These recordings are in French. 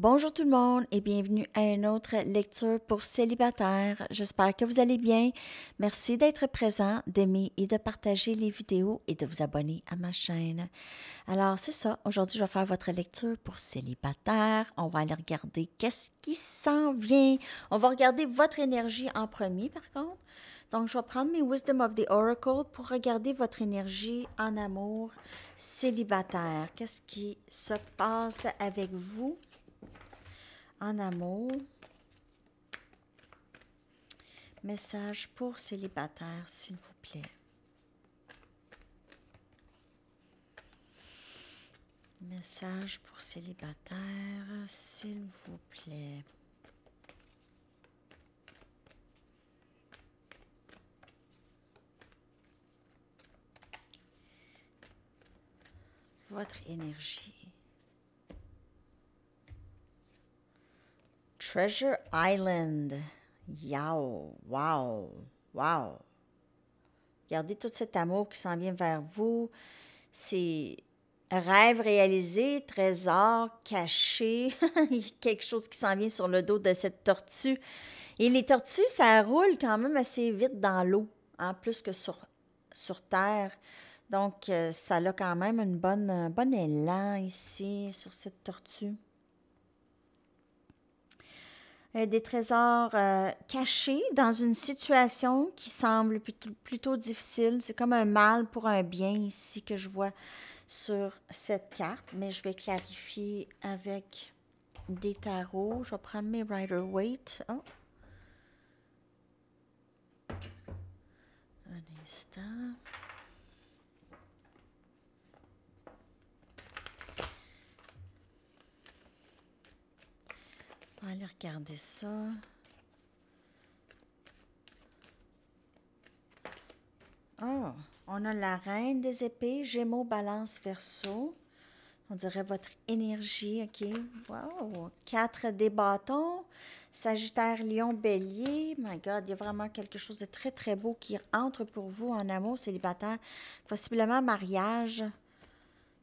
Bonjour tout le monde et bienvenue à une autre lecture pour célibataires. J'espère que vous allez bien. Merci d'être présent, d'aimer et de partager les vidéos et de vous abonner à ma chaîne. Alors c'est ça, aujourd'hui je vais faire votre lecture pour célibataires. On va aller regarder qu'est-ce qui s'en vient. On va regarder votre énergie en premier par contre. Donc je vais prendre mes Wisdom of the Oracle pour regarder votre énergie en amour célibataire. Qu'est-ce qui se passe avec vous? en amour. Message pour célibataire, s'il vous plaît. Message pour célibataire, s'il vous plaît. Votre énergie. Treasure Island. Yao, wow, wow. Regardez tout cet amour qui s'en vient vers vous. C'est rêve réalisé, trésor caché, quelque chose qui s'en vient sur le dos de cette tortue. Et les tortues, ça roule quand même assez vite dans l'eau, en hein, plus que sur, sur terre. Donc, euh, ça a quand même une bonne, un bon élan ici sur cette tortue. Euh, des trésors euh, cachés dans une situation qui semble plutôt, difficile. C'est comme un mal pour un bien ici que je vois sur cette carte, mais je vais clarifier avec des tarots. Je vais prendre mes Rider Waite. Oh. Un instant. On va aller regarder ça. Oh, on a la reine des épées, Gémeaux, Balance, verso. On dirait votre énergie, OK. Wow! Quatre des bâtons, Sagittaire, Lion, Bélier. My God, il y a vraiment quelque chose de très, très beau qui entre pour vous en amour célibataire. Possiblement mariage,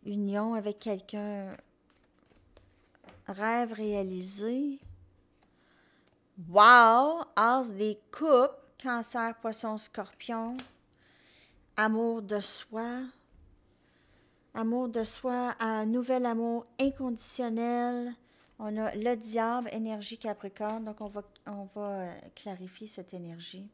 union avec quelqu'un, rêve réalisé. Wow! As des coupes, cancer, poisson, scorpion, amour de soi, amour de soi, un nouvel amour inconditionnel. On a le diable, énergie capricorne, donc on va, on va euh, clarifier cette énergie.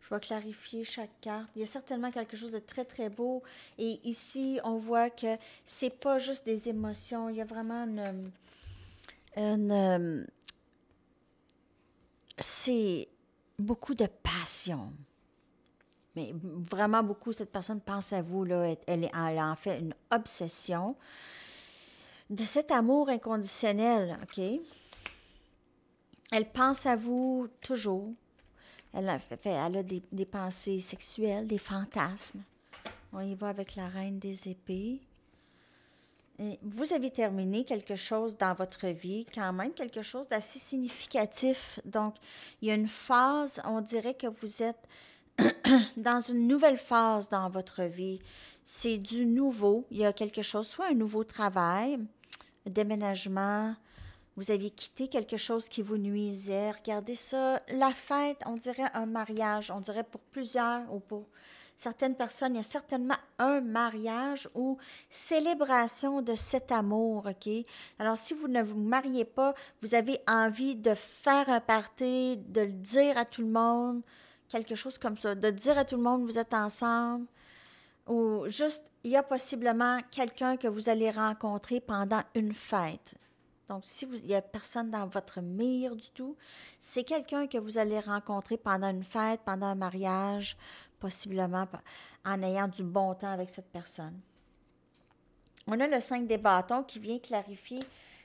Je vais clarifier chaque carte. Il y a certainement quelque chose de très, très beau. Et ici, on voit que ce n'est pas juste des émotions. Il y a vraiment une, euh, c'est beaucoup de passion. Mais vraiment beaucoup, cette personne pense à vous, là, elle, elle en fait une obsession de cet amour inconditionnel, OK? Elle pense à vous toujours. Elle a, des pensées sexuelles, des fantasmes. On y va avec la reine des épées. Vous avez terminé quelque chose dans votre vie, quand même quelque chose d'assez significatif. Donc, il y a une phase, on dirait que vous êtes dans une nouvelle phase dans votre vie. C'est du nouveau, il y a quelque chose, soit un nouveau travail, déménagement, vous avez quitté quelque chose qui vous nuisait. Regardez ça, la fête, on dirait un mariage, on dirait pour plusieurs ou pour certaines personnes, il y a certainement un mariage ou célébration de cet amour, OK? Alors, si vous ne vous mariez pas, vous avez envie de faire un party, de le dire à tout le monde, quelque chose comme ça, de dire à tout le monde, vous êtes ensemble, ou juste, il y a possiblement quelqu'un que vous allez rencontrer pendant une fête. Donc, si vous, il n'y a personne dans votre mire du tout, c'est quelqu'un que vous allez rencontrer pendant une fête, pendant un mariage, possiblement en ayant du bon temps avec cette personne. On a le 5 des bâtons qui vient clarifier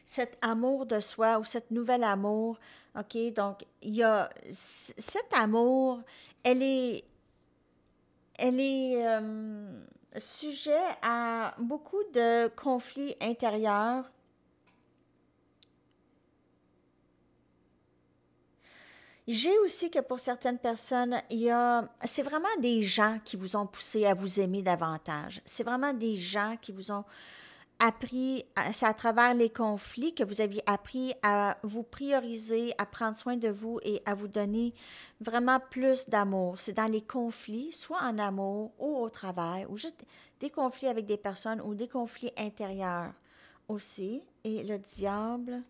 cet amour de soi ou cet nouvel amour. OK, donc il y a cet amour, elle est elle est euh, sujet à beaucoup de conflits intérieurs J'ai aussi que pour certaines personnes, il y a, c'est vraiment des gens qui vous ont poussé à vous aimer davantage. C'est vraiment des gens qui vous ont appris, c'est à travers les conflits que vous aviez appris à vous prioriser, à prendre soin de vous et à vous donner vraiment plus d'amour. C'est dans les conflits, soit en amour ou au travail, ou juste des conflits avec des personnes ou des conflits intérieurs aussi. Et le diable,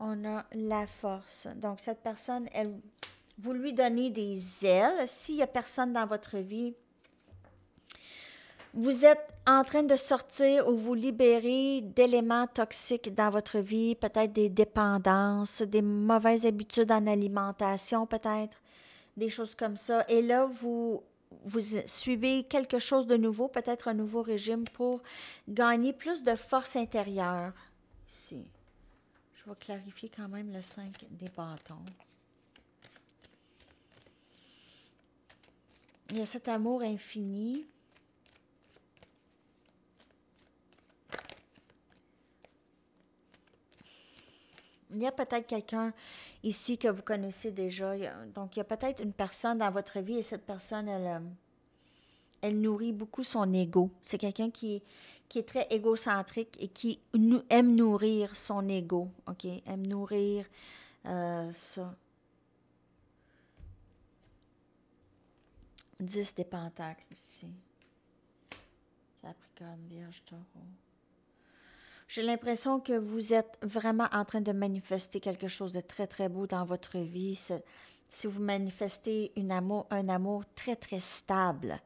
on a la force. Donc, cette personne, elle, vous lui donnez des ailes. S'il n'y a personne dans votre vie, vous êtes en train de sortir ou vous libérer d'éléments toxiques dans votre vie, peut-être des dépendances, des mauvaises habitudes en alimentation, peut-être, des choses comme ça. Et là, vous, vous suivez quelque chose de nouveau, peut-être un nouveau régime pour gagner plus de force intérieure. Ici va clarifier quand même le 5 des bâtons. Il y a cet amour infini. Il y a peut-être quelqu'un ici que vous connaissez déjà. Donc, il y a peut-être une personne dans votre vie et cette personne, elle, euh, elle nourrit beaucoup son ego. C'est quelqu'un qui, qui est très égocentrique et qui aime nourrir son ego, OK? Aime nourrir euh, ça. 10 des pentacles ici. Capricorne, Vierge, Taureau. J'ai l'impression que vous êtes vraiment en train de manifester quelque chose de très, très beau dans votre vie si vous manifestez un amour très, très stable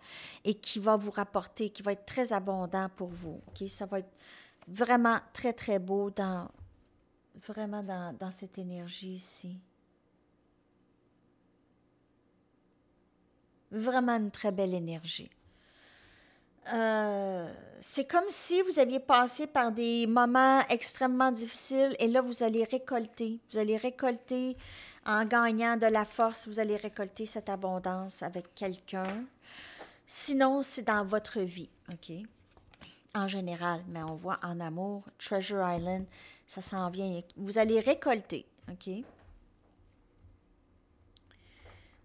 et qui va vous rapporter, qui va être très abondant pour vous. Ça va être vraiment très, très beau dans, vraiment dans, cette énergie ici. Vraiment une très belle énergie. Euh, c'est comme si vous aviez passé par des moments extrêmement difficiles et là, vous allez récolter. Vous allez récolter en gagnant de la force, vous allez récolter cette abondance avec quelqu'un. Sinon, c'est dans votre vie, OK? En général, mais on voit en amour, Treasure Island, ça s'en vient. Vous allez récolter, OK?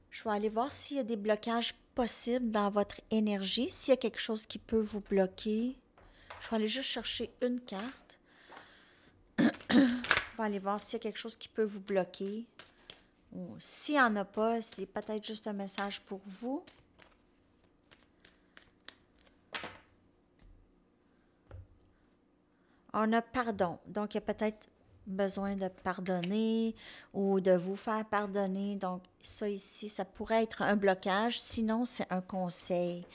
Je vais aller voir s'il y a des blocages possibles dans votre énergie, s'il y a quelque chose qui peut vous bloquer. Je vais aller juste chercher une carte. On va aller voir s'il y a quelque chose qui peut vous bloquer. S'il n'y en a pas, c'est peut-être juste un message pour vous. On a pardon. Donc, il y a peut-être besoin de pardonner ou de vous faire pardonner. Donc, ça ici, ça pourrait être un blocage. Sinon, c'est un conseil.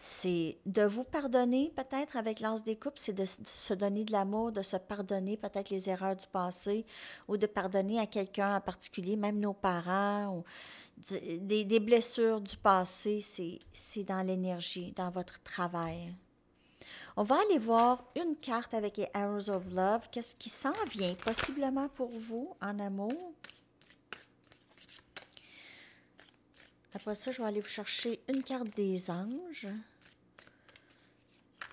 C'est de vous pardonner, peut-être avec l'anse des coupes, c'est de, se donner de l'amour, de se pardonner peut-être les erreurs du passé ou de pardonner à quelqu'un en particulier, même nos parents ou des, des blessures du passé. C'est dans l'énergie, dans votre travail. On va aller voir une carte avec les Arrows of Love. Qu'est-ce qui s'en vient possiblement pour vous en amour? Après ça, je vais aller vous chercher une carte des anges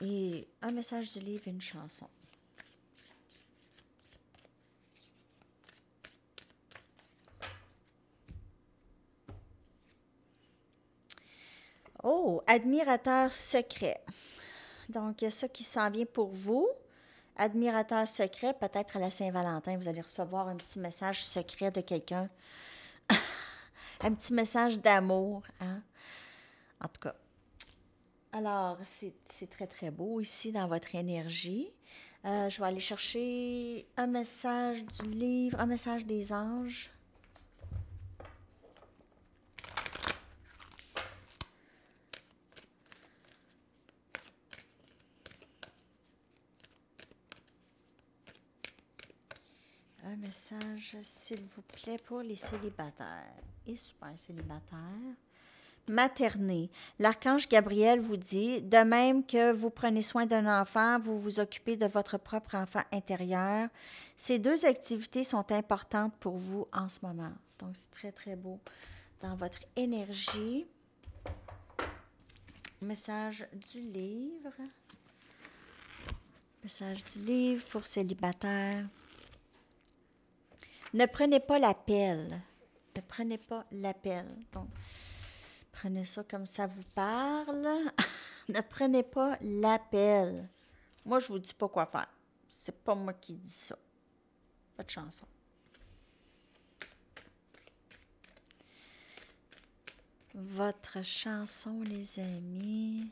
et un message du livre et une chanson. Oh, admirateur secret. Donc, il y a ça qui s'en vient pour vous. Admirateur secret, peut-être à la Saint-Valentin, vous allez recevoir un petit message secret de quelqu'un. un petit message d'amour. Hein. En tout cas. Alors, c'est très, très beau ici dans votre énergie. Euh, je vais aller chercher un message du livre, un message des anges. message, s'il vous plaît, pour les célibataires et super célibataire. Materné. L'archange Gabriel vous dit, de même que vous prenez soin d'un enfant, vous vous occupez de votre propre enfant intérieur. Ces deux activités sont importantes pour vous en ce moment. Donc, c'est très, très beau dans votre énergie. Message du livre. Message du livre pour célibataires. Ne prenez pas l'appel. Ne prenez pas l'appel. Donc, prenez ça comme ça vous parle. ne prenez pas l'appel. Moi, je vous dis pas quoi faire. C'est pas moi qui dis ça. Votre chanson. Votre chanson, les amis.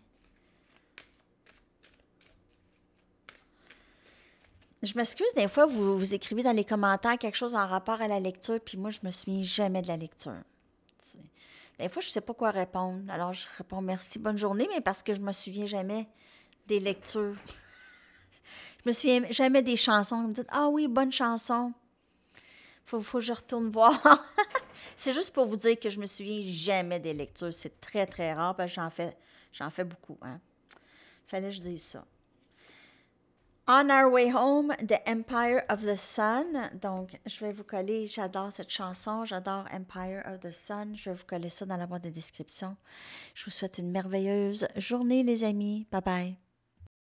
je m'excuse, des fois, vous, vous écrivez dans les commentaires quelque chose en rapport à la lecture, puis moi, je me souviens jamais de la lecture. Des fois, je ne sais pas quoi répondre. Alors, je réponds merci, bonne journée, mais parce que je ne me souviens jamais des lectures. je me souviens jamais des chansons. Vous me dites, ah oui, bonne chanson. Faut, faut que je retourne voir. c'est juste pour vous dire que je me souviens jamais des lectures. C'est très, très rare, parce que j'en fais, j'en fais beaucoup. Hein. Fallait que je dise ça. On Our Way Home The Empire of the Sun. Donc, je vais vous coller, j'adore cette chanson, j'adore Empire of the Sun. Je vais vous coller ça dans la boîte de description. Je vous souhaite une merveilleuse journée, les amis. Bye bye.